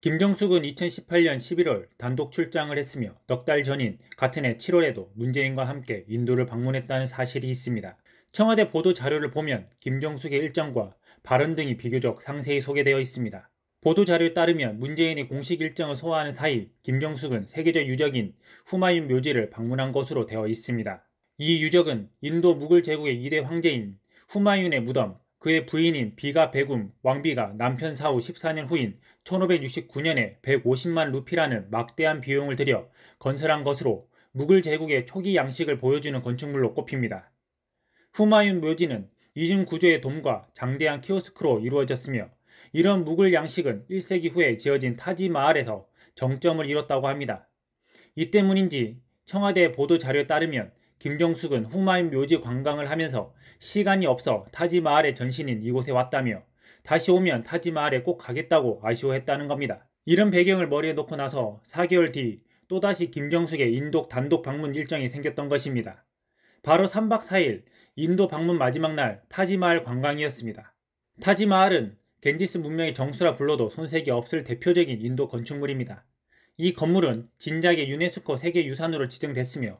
김정숙은 2018년 11월 단독 출장을 했으며 넉 달 전인 같은 해 7월에도 문재인과 함께 인도를 방문했다는 사실이 있습니다. 청와대 보도 자료를 보면 김정숙의 일정과 발언 등이 비교적 상세히 소개되어 있습니다. 보도 자료에 따르면 문재인이 공식 일정을 소화하는 사이 김정숙은 세계적 유적인 후마윤 묘지를 방문한 것으로 되어 있습니다. 이 유적은 인도 무굴 제국의 2대 황제인 후마윤의 무덤 그의 부인인 비가 백궁 왕비가 남편 사후 14년 후인 1569년에 150만 루피라는 막대한 비용을 들여 건설한 것으로 무굴 제국의 초기 양식을 보여주는 건축물로 꼽힙니다. 후마윤 묘지는 이중 구조의 돔과 장대한 키오스크로 이루어졌으며 이런 무굴 양식은 1세기 후에 지어진 타지마을에서 정점을 이뤘다고 합니다. 이 때문인지 청와대 보도 자료에 따르면 김경숙은 후마인 묘지 관광을 하면서 시간이 없어 타지마을의 전신인 이곳에 왔다며 다시 오면 타지마을에꼭 가겠다고 아쉬워했다는 겁니다. 이런 배경을 머리에 놓고 나서 4개월 뒤 또다시 김경숙의 인도 단독 방문 일정이 생겼던 것입니다. 바로 3박 4일 인도 방문 마지막 날타지마을 관광이었습니다. 타지마을은 겐지스 문명의 정수라 불러도 손색이 없을 대표적인 인도 건축물입니다. 이 건물은 진작에 유네스코 세계유산으로 지정됐으며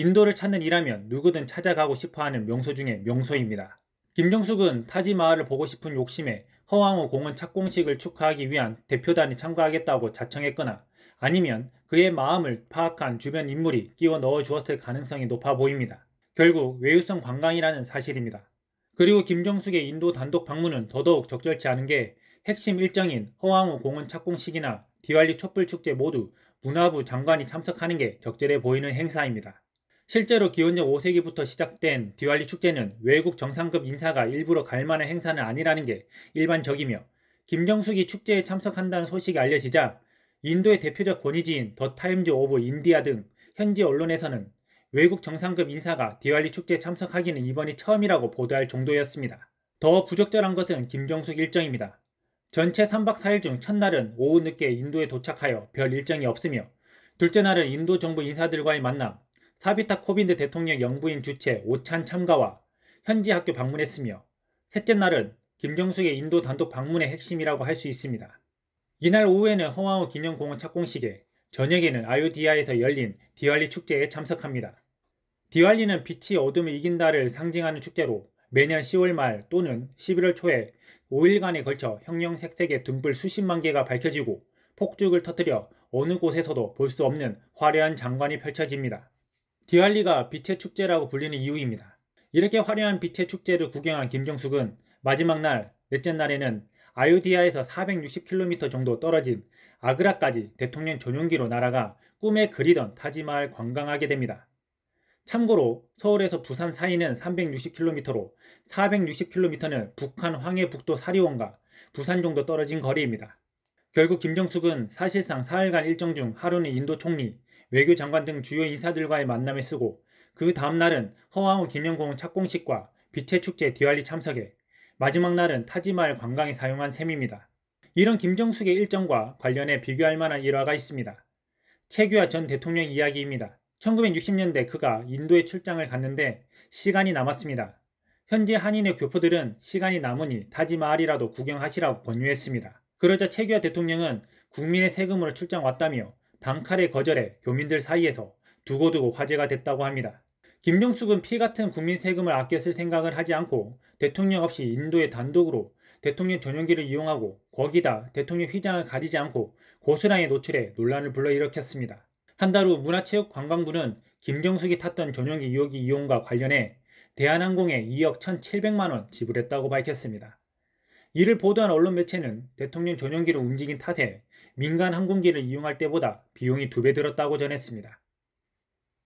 인도를 찾는 이라면 누구든 찾아가고 싶어하는 명소 중의 명소입니다. 김정숙은 타지마을을 보고 싶은 욕심에 허왕호 공원 착공식을 축하하기 위한 대표단이 참가하겠다고 자청했거나 아니면 그의 마음을 파악한 주변 인물이 끼워 넣어 주었을 가능성이 높아 보입니다. 결국 외유성 관광이라는 사실입니다. 그리고 김정숙의 인도 단독 방문은 더더욱 적절치 않은 게 핵심 일정인 허왕호 공원 착공식이나 디왈리 촛불 축제 모두 문화부 장관이 참석하는 게 적절해 보이는 행사입니다. 실제로 기원전 5세기부터 시작된 디왈리 축제는 외국 정상급 인사가 일부러 갈만한 행사는 아니라는 게 일반적이며 김정숙이 축제에 참석한다는 소식이 알려지자 인도의 대표적 권위지인 더 타임즈 오브 인디아 등 현지 언론에서는 외국 정상급 인사가 디왈리 축제에 참석하기는 이번이 처음이라고 보도할 정도였습니다. 더 부적절한 것은 김정숙 일정입니다. 전체 3박 4일 중 첫날은 오후 늦게 인도에 도착하여 별 일정이 없으며 둘째 날은 인도 정부 인사들과의 만남, 사비타 코빈드 대통령 영부인 주최 오찬 참가와 현지 학교 방문했으며 셋째 날은 김정숙의 인도 단독 방문의 핵심이라고 할 수 있습니다. 이날 오후에는 허황호 기념공원 착공식에 저녁에는 아유디아에서 열린 디왈리 축제에 참석합니다. 디왈리는 빛이 어둠을 이긴다를 상징하는 축제로 매년 10월 말 또는 11월 초에 5일간에 걸쳐 형형색색의 등불 수십만 개가 밝혀지고 폭죽을 터뜨려 어느 곳에서도 볼 수 없는 화려한 장관이 펼쳐집니다. 디알리가 빛의 축제라고 불리는 이유입니다. 이렇게 화려한 빛의 축제를 구경한 김정숙은 마지막 날, 넷째 날에는 아유디아에서 460km 정도 떨어진 아그라까지 대통령 전용기로 날아가 꿈에 그리던 타지마을 관광하게 됩니다. 참고로 서울에서 부산 사이는 360km로 460km는 북한 황해북도 사리원과 부산 정도 떨어진 거리입니다. 결국 김정숙은 사실상 4일간 일정 중 하루는 인도 총리, 외교장관 등 주요 인사들과의 만남에 쓰고 그 다음 날은 허황우 기념공원 착공식과 빛의 축제 디알리 참석에 마지막 날은 타지마을 관광에 사용한 셈입니다. 이런 김정숙의 일정과 관련해 비교할 만한 일화가 있습니다. 최규하 전 대통령 이야기입니다. 1960년대 그가 인도에 출장을 갔는데 시간이 남았습니다. 현재 한인의 교포들은 시간이 남으니 타지마을이라도 구경하시라고 권유했습니다. 그러자 최규하 대통령은 국민의 세금으로 출장 왔다며 단칼의 거절에 교민들 사이에서 두고두고 화제가 됐다고 합니다. 김정숙은피 같은 국민 세금을 아껴 쓸 생각을 하지 않고 대통령 없이 인도에 단독으로 대통령 전용기를 이용하고 거기다 대통령 휘장을 가리지 않고 고스란히 노출해 논란을 불러일으켰습니다. 한 달 후 문화체육관광부는 김정숙이 탔던 전용기 2호기 이용과 관련해 대한항공에 2억 1,700만원 지불했다고 밝혔습니다. 이를 보도한 언론 매체는 대통령 전용기를 움직인 탓에 민간 항공기를 이용할 때보다 비용이 두 배 들었다고 전했습니다.